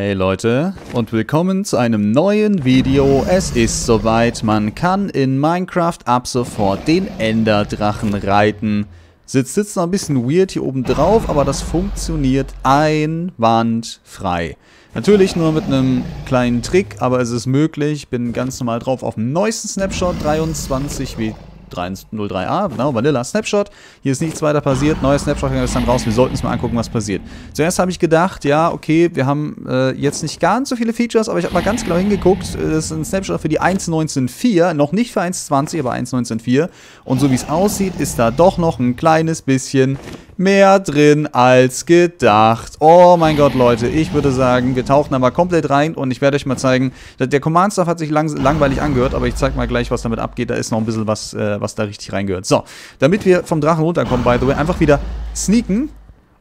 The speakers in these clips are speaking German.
Hey Leute und willkommen zu einem neuen Video. Es ist soweit, man kann in Minecraft ab sofort den Enderdrachen reiten. Sitzt jetzt noch ein bisschen weird hier oben drauf, aber das funktioniert einwandfrei. Natürlich nur mit einem kleinen Trick, aber es ist möglich. Bin ganz normal drauf auf dem neuesten Snapshot 23 WT. 03a, genau, Vanilla Snapshot. Hier ist nichts weiter passiert, neuer Snapshot ist dann raus, wir sollten uns mal angucken, was passiert. Zuerst habe ich gedacht, ja, okay, wir haben äh, jetzt nicht ganz so viele Features, aber ich habe mal ganz genau hingeguckt, das ist ein Snapshot für die 1.19.4, noch nicht für 1.20, aber 1.19.4. Und so wie es aussieht, ist da doch noch ein kleines bisschen mehr drin als gedacht. Oh mein Gott, Leute, ich würde sagen, wir tauchen da mal komplett rein und ich werde euch mal zeigen, der Command Stuff hat sich lang langweilig angehört, aber ich zeige mal gleich, was damit abgeht. Da ist noch ein bisschen was, äh, was da richtig reingehört. So, damit wir vom Drachen runterkommen, by the way, einfach wieder sneaken.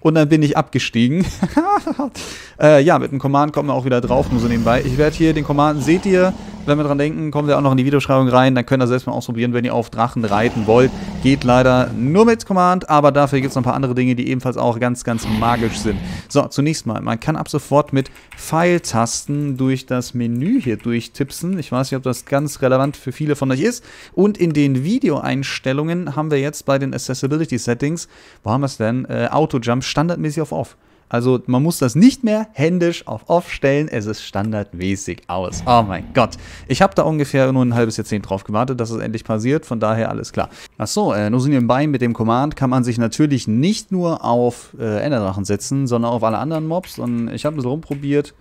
Und dann bin ich abgestiegen. äh, ja, mit dem Command kommen wir auch wieder drauf, nur so nebenbei. Ich werde hier den Command, seht ihr, wenn wir dran denken, kommen wir auch noch in die Videobeschreibung rein. Dann könnt ihr selbst mal ausprobieren, wenn ihr auf Drachen reiten wollt. Geht leider nur mit Command, aber dafür gibt es noch ein paar andere Dinge, die ebenfalls auch ganz, ganz magisch sind. So, zunächst mal, man kann ab sofort mit Pfeiltasten durch das Menü hier durchtipsen. Ich weiß nicht, ob das ganz relevant für viele von euch ist. Und in den Videoeinstellungen haben wir jetzt bei den Accessibility Settings, wo haben wir es denn? Äh, Auto-Jump standardmäßig auf Off. Also man muss das nicht mehr händisch auf Off stellen, es ist standardmäßig aus. Oh mein Gott. Ich habe da ungefähr nur ein halbes Jahrzehnt drauf gewartet, dass es endlich passiert, von daher alles klar. Achso, äh, nur so nebenbei, mit dem Command kann man sich natürlich nicht nur auf äh, Enderdrachen setzen, sondern auf alle anderen Mobs und ich habe ein bisschen rumprobiert.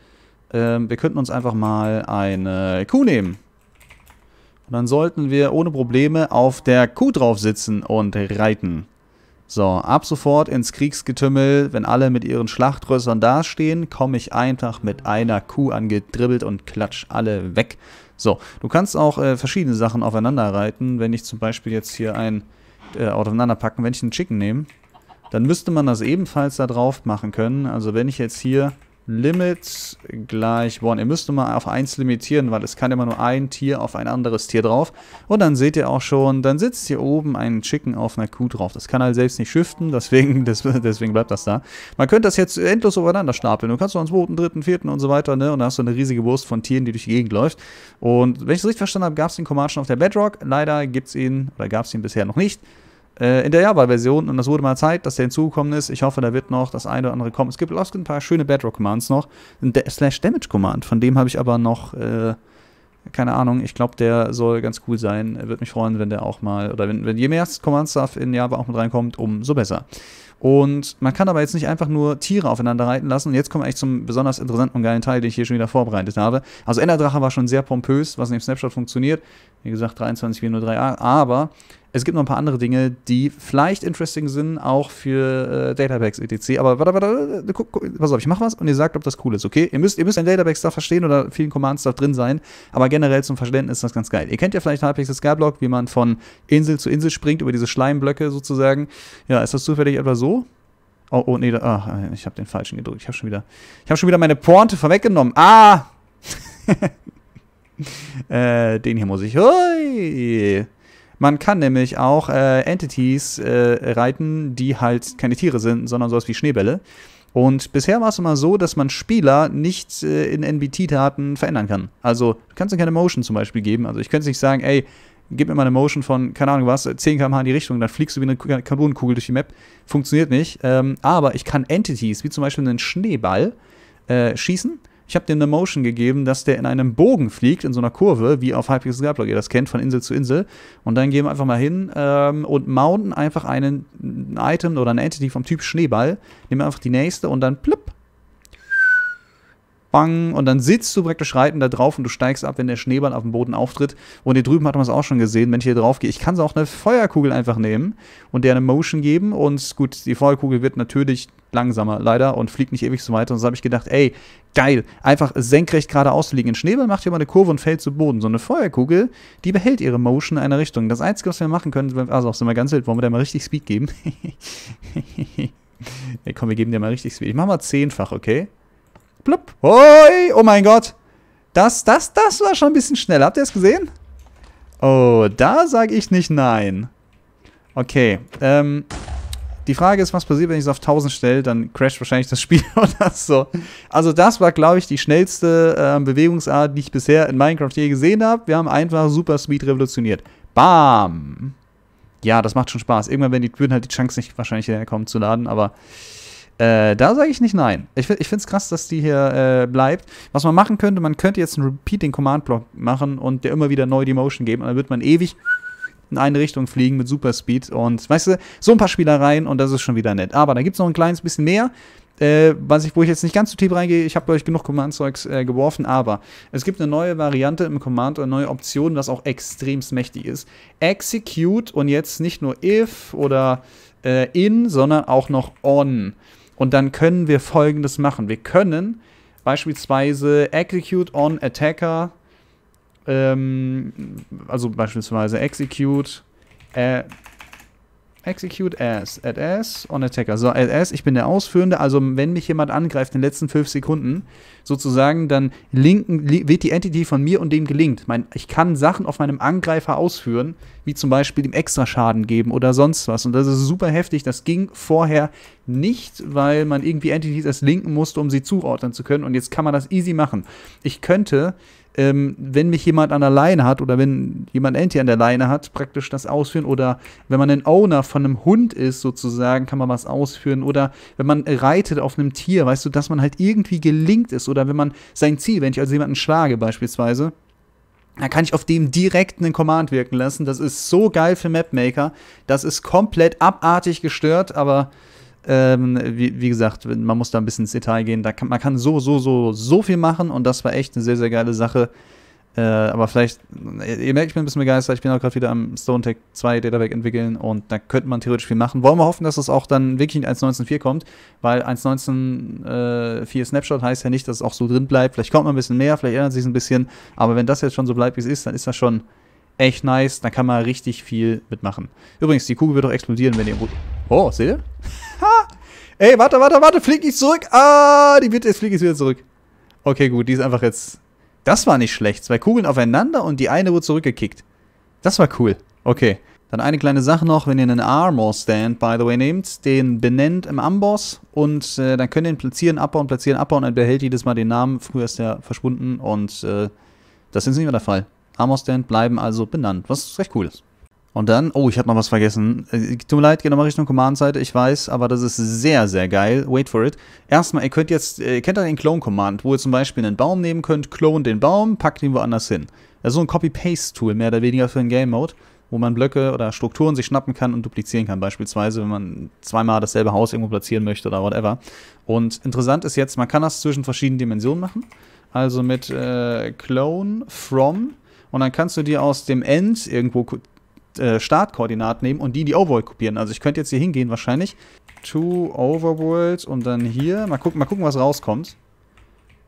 Ähm, wir könnten uns einfach mal eine Kuh nehmen. Und dann sollten wir ohne Probleme auf der Kuh drauf sitzen und reiten. So, ab sofort ins Kriegsgetümmel, wenn alle mit ihren Schlachtrössern dastehen, komme ich einfach mit einer Kuh angedribbelt und klatsch alle weg. So, du kannst auch äh, verschiedene Sachen aufeinander reiten. Wenn ich zum Beispiel jetzt hier ein äh, packen, wenn ich einen Chicken nehme, dann müsste man das ebenfalls da drauf machen können. Also wenn ich jetzt hier Limit gleich One. Ihr müsst mal auf 1 limitieren, weil es kann immer nur ein Tier auf ein anderes Tier drauf. Und dann seht ihr auch schon, dann sitzt hier oben ein Chicken auf einer Kuh drauf. Das kann halt selbst nicht shiften, deswegen, das, deswegen bleibt das da. Man könnte das jetzt endlos übereinander stapeln. Du kannst noch einen zweiten, dritten, vierten und so weiter, ne? Und da hast du eine riesige Wurst von Tieren, die durch die Gegend läuft. Und wenn ich es richtig verstanden habe, gab es den Command schon auf der Bedrock. Leider gibt es ihn, oder gab es ihn bisher noch nicht. Äh, in der Java-Version und das wurde mal Zeit, dass der hinzugekommen ist. Ich hoffe, da wird noch das eine oder andere kommen. Es gibt auch ein paar schöne Bedrock-Commands noch. Ein Slash-Damage-Command, von dem habe ich aber noch, äh, keine Ahnung, ich glaube, der soll ganz cool sein. Würde mich freuen, wenn der auch mal, oder wenn, wenn je mehr Command-Stuff in Java auch mit reinkommt, umso besser. Und man kann aber jetzt nicht einfach nur Tiere aufeinander reiten lassen. Und jetzt kommen wir eigentlich zum besonders interessanten und geilen Teil, den ich hier schon wieder vorbereitet habe. Also Enderdrache war schon sehr pompös, was in dem Snapshot funktioniert. Wie gesagt, 23.403a, aber es gibt noch ein paar andere Dinge, die vielleicht interesting sind, auch für äh, Databags etc. Aber warte, warte, guck, guck, pass auf, ich mach was und ihr sagt, ob das cool ist, okay? Ihr müsst, ihr müsst ein Databags da verstehen oder vielen Commands da drin sein, aber generell zum Verständnis ist das ganz geil. Ihr kennt ja vielleicht halbwegs das Skyblock, wie man von Insel zu Insel springt, über diese Schleimblöcke sozusagen. Ja, ist das zufällig etwa so? Oh, oh nee, da, ah, ich habe den falschen gedrückt. Ich habe schon wieder, ich habe schon wieder meine Pointe vorweggenommen. Ah! äh, den hier muss ich. Hui! Man kann nämlich auch äh, Entities äh, reiten, die halt keine Tiere sind, sondern sowas wie Schneebälle. Und bisher war es immer so, dass man Spieler nicht äh, in nbt taten verändern kann. Also, du kannst dir keine Motion zum Beispiel geben. Also, ich könnte nicht sagen, ey, gib mir mal eine Motion von, keine Ahnung was, 10 km/h in die Richtung, dann fliegst du wie eine Carbonkugel durch die Map. Funktioniert nicht. Ähm, aber ich kann Entities, wie zum Beispiel einen Schneeball, äh, schießen ich habe dir eine Motion gegeben, dass der in einem Bogen fliegt, in so einer Kurve, wie auf Hypixel Skyblock ihr das kennt, von Insel zu Insel. Und dann gehen wir einfach mal hin ähm, und mounten einfach einen, ein Item oder eine Entity vom Typ Schneeball. Nehmen wir einfach die nächste und dann plupp, bang, und dann sitzt du praktisch reiten da drauf und du steigst ab, wenn der Schneeball auf dem Boden auftritt. Und hier drüben hat man es auch schon gesehen, wenn ich hier drauf gehe. Ich kann so auch eine Feuerkugel einfach nehmen und der eine Motion geben. Und gut, die Feuerkugel wird natürlich langsamer, leider, und fliegt nicht ewig so weiter. Und so habe ich gedacht, ey, geil, einfach senkrecht geradeaus zu liegen. Ein Schneeball macht hier mal eine Kurve und fällt zu Boden. So eine Feuerkugel, die behält ihre Motion in einer Richtung. Das Einzige, was wir machen können, also auch sind wir ganz wild, wollen wir da mal richtig Speed geben? ja, komm, wir geben dir mal richtig Speed. Ich mach mal zehnfach, okay? Plupp. Hoi. Oh mein Gott. Das, das, das war schon ein bisschen schnell. Habt ihr es gesehen? Oh, da sage ich nicht nein. Okay. Ähm, die Frage ist, was passiert, wenn ich es auf 1000 stelle? Dann crasht wahrscheinlich das Spiel oder so. Also das war, glaube ich, die schnellste äh, Bewegungsart, die ich bisher in Minecraft je gesehen habe. Wir haben einfach Super Speed revolutioniert. Bam! Ja, das macht schon Spaß. Irgendwann werden die Türen halt die Chance nicht wahrscheinlich herkommen zu laden, aber äh, da sage ich nicht nein. Ich, ich finde es krass, dass die hier äh, bleibt. Was man machen könnte, man könnte jetzt einen Repeating-Command-Block machen und der immer wieder neu die Motion geben. Und dann wird man ewig in eine Richtung fliegen mit Superspeed. Und weißt du, so ein paar Spielereien und das ist schon wieder nett. Aber da gibt es noch ein kleines bisschen mehr. Äh, was ich, wo ich jetzt nicht ganz so tief reingehe, ich habe, euch genug Command-Zeugs äh, geworfen, aber es gibt eine neue Variante im Command eine neue Option, was auch extremst mächtig ist. Execute und jetzt nicht nur if oder äh, in, sondern auch noch on. Und dann können wir folgendes machen. Wir können beispielsweise Execute on Attacker, ähm, also beispielsweise Execute Attacker, äh, Execute as. At as on attacker. So, also, at as, ich bin der Ausführende. Also, wenn mich jemand angreift in den letzten fünf Sekunden, sozusagen, dann linken, li wird die Entity von mir und dem gelinkt. Mein, ich kann Sachen auf meinem Angreifer ausführen, wie zum Beispiel ihm extra Schaden geben oder sonst was. Und das ist super heftig. Das ging vorher nicht, weil man irgendwie Entities erst linken musste, um sie zuordnen zu können. Und jetzt kann man das easy machen. Ich könnte ähm, wenn mich jemand an der Leine hat oder wenn jemand Anti an der Leine hat, praktisch das ausführen. Oder wenn man ein Owner von einem Hund ist, sozusagen, kann man was ausführen. Oder wenn man reitet auf einem Tier, weißt du, dass man halt irgendwie gelingt ist. Oder wenn man sein Ziel, wenn ich also jemanden schlage beispielsweise, da kann ich auf dem direkt einen Command wirken lassen. Das ist so geil für Mapmaker. Das ist komplett abartig gestört, aber ähm, wie, wie, gesagt, man muss da ein bisschen ins Detail gehen. Da kann, man kann so, so, so, so viel machen und das war echt eine sehr, sehr geile Sache. Äh, aber vielleicht, äh, ihr merkt, ich bin ein bisschen begeistert. Ich bin auch gerade wieder am Stone Tech 2 Databack entwickeln und da könnte man theoretisch viel machen. Wollen wir hoffen, dass es auch dann wirklich in 1.19.4 kommt, weil 1.19.4 äh, Snapshot heißt ja nicht, dass es auch so drin bleibt. Vielleicht kommt man ein bisschen mehr, vielleicht ändert sich ein bisschen. Aber wenn das jetzt schon so bleibt, wie es ist, dann ist das schon echt nice. Da kann man richtig viel mitmachen. Übrigens, die Kugel wird auch explodieren, wenn ihr. Oh, seht ihr? Ey, warte, warte, warte, flieg nicht zurück. Ah, die wird, jetzt fliege ich wieder zurück. Okay, gut, die ist einfach jetzt... Das war nicht schlecht. Zwei Kugeln aufeinander und die eine wurde zurückgekickt. Das war cool. Okay. Dann eine kleine Sache noch, wenn ihr einen Armor-Stand, by the way, nehmt, den benennt im Amboss und äh, dann könnt ihr ihn platzieren, abbauen, platzieren, abbauen und dann behält jedes Mal den Namen. Früher ist der verschwunden und äh, das ist nicht mehr der Fall. Armor-Stand bleiben also benannt, was recht cool ist. Und dann, oh, ich habe noch was vergessen. Äh, tut mir leid, geh nochmal Richtung Command-Seite. Ich weiß, aber das ist sehr, sehr geil. Wait for it. Erstmal, ihr könnt jetzt, äh, ihr kennt ja den Clone-Command, wo ihr zum Beispiel einen Baum nehmen könnt, clone den Baum, packt ihn woanders hin. Das ist so ein Copy-Paste-Tool, mehr oder weniger für den Game-Mode, wo man Blöcke oder Strukturen sich schnappen kann und duplizieren kann, beispielsweise, wenn man zweimal dasselbe Haus irgendwo platzieren möchte oder whatever. Und interessant ist jetzt, man kann das zwischen verschiedenen Dimensionen machen. Also mit äh, Clone from und dann kannst du dir aus dem End irgendwo äh, Startkoordinaten nehmen und die in die Overworld kopieren. Also ich könnte jetzt hier hingehen wahrscheinlich. To Overworld und dann hier. Mal gucken, mal gucken, was rauskommt.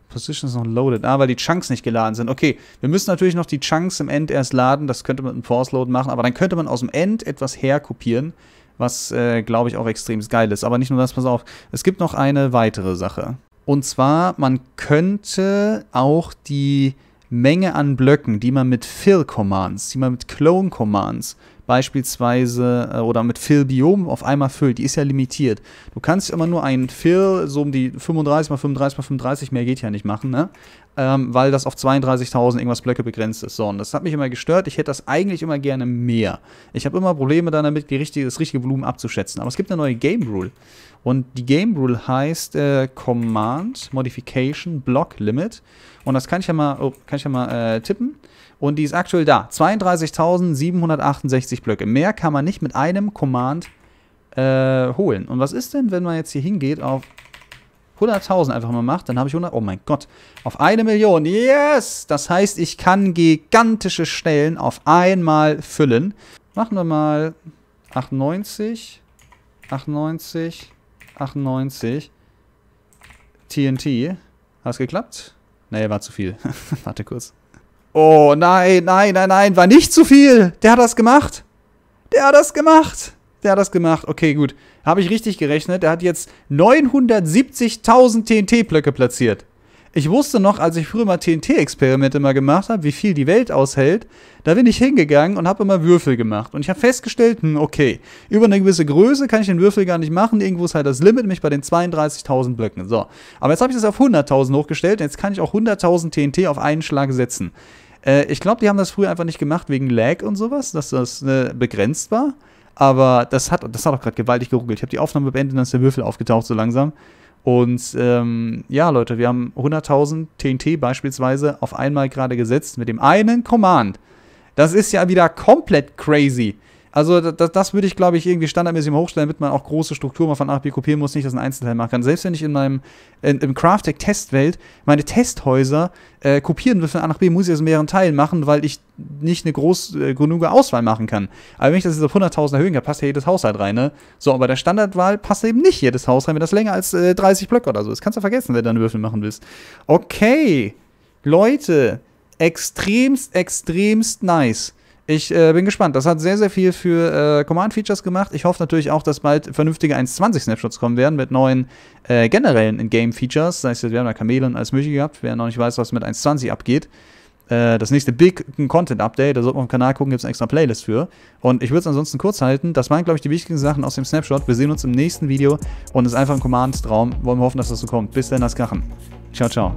Position ist noch loaded. Ah, weil die Chunks nicht geladen sind. Okay, wir müssen natürlich noch die Chunks im End erst laden. Das könnte man mit einem Force Load machen. Aber dann könnte man aus dem End etwas herkopieren, was, äh, glaube ich, auch extrem geil ist. Aber nicht nur das, pass auf. Es gibt noch eine weitere Sache. Und zwar, man könnte auch die Menge an Blöcken, die man mit fill-Commands, die man mit clone-Commands beispielsweise äh, oder mit fill-Biom auf einmal füllt, die ist ja limitiert. Du kannst immer nur einen fill, so um die 35 mal 35 mal 35, mehr geht ja nicht machen, ne? ähm, weil das auf 32.000 irgendwas Blöcke begrenzt ist. So, und das hat mich immer gestört. Ich hätte das eigentlich immer gerne mehr. Ich habe immer Probleme dann damit, die richtige, das richtige Volumen abzuschätzen. Aber es gibt eine neue Game Rule. Und die Game Rule heißt äh, Command Modification Block Limit. Und das kann ich ja mal, oh, kann ich ja mal äh, tippen. Und die ist aktuell da. 32.768 Blöcke. Mehr kann man nicht mit einem Command äh, holen. Und was ist denn, wenn man jetzt hier hingeht auf 100.000 einfach mal macht, dann habe ich 100. Oh mein Gott. Auf eine Million. Yes! Das heißt, ich kann gigantische Stellen auf einmal füllen. Machen wir mal 98, 98, 98. TNT. Hat es geklappt? Nee, war zu viel. Warte kurz. Oh nein, nein, nein, nein, war nicht zu viel. Der hat das gemacht. Der hat das gemacht der hat das gemacht. Okay, gut. Habe ich richtig gerechnet. Er hat jetzt 970.000 TNT-Blöcke platziert. Ich wusste noch, als ich früher mal TNT-Experimente mal gemacht habe, wie viel die Welt aushält, da bin ich hingegangen und habe immer Würfel gemacht. Und ich habe festgestellt, hm, okay, über eine gewisse Größe kann ich den Würfel gar nicht machen. Irgendwo ist halt das Limit, mich bei den 32.000 Blöcken. So, aber jetzt habe ich das auf 100.000 hochgestellt. Jetzt kann ich auch 100.000 TNT auf einen Schlag setzen. Äh, ich glaube, die haben das früher einfach nicht gemacht wegen Lag und sowas, dass das äh, begrenzt war. Aber das hat, das hat auch gerade gewaltig geruckelt. Ich habe die Aufnahme beendet und dann ist der Würfel aufgetaucht so langsam. Und ähm, ja, Leute, wir haben 100.000 TNT beispielsweise auf einmal gerade gesetzt mit dem einen Command. Das ist ja wieder komplett crazy. Also das, das würde ich, glaube ich, irgendwie standardmäßig mal hochstellen, damit man auch große Strukturen mal von A nach B kopieren muss, nicht dass ein Einzelteil machen kann. Selbst wenn ich in meinem, in, im Crafttech-Testwelt meine Testhäuser äh, kopieren will von A nach B, muss ich das in mehreren Teilen machen, weil ich nicht eine groß äh, genug Auswahl machen kann. Aber wenn ich das jetzt auf 100.000 erhöhen kann, passt ja jedes Haushalt rein, ne? So, aber der Standardwahl passt eben nicht jedes Haus rein, wenn das länger als äh, 30 Blöcke oder so ist. Kannst du vergessen, wenn du einen Würfel machen willst. Okay, Leute, extremst, extremst nice. Ich äh, bin gespannt. Das hat sehr, sehr viel für äh, Command-Features gemacht. Ich hoffe natürlich auch, dass bald vernünftige 1.20-Snapshots kommen werden mit neuen äh, generellen Game-Features. Das heißt, wir haben da Kamele und alles Mögliche gehabt. Wer noch nicht weiß, was mit 1.20 abgeht. Äh, das nächste Big Content Update, da sollte man auf dem Kanal gucken, gibt es eine extra Playlist für. Und ich würde es ansonsten kurz halten. Das waren, glaube ich, die wichtigen Sachen aus dem Snapshot. Wir sehen uns im nächsten Video und es ist einfach ein Command-Traum. Wollen wir hoffen, dass das so kommt. Bis dann, das Krachen. Ciao, ciao.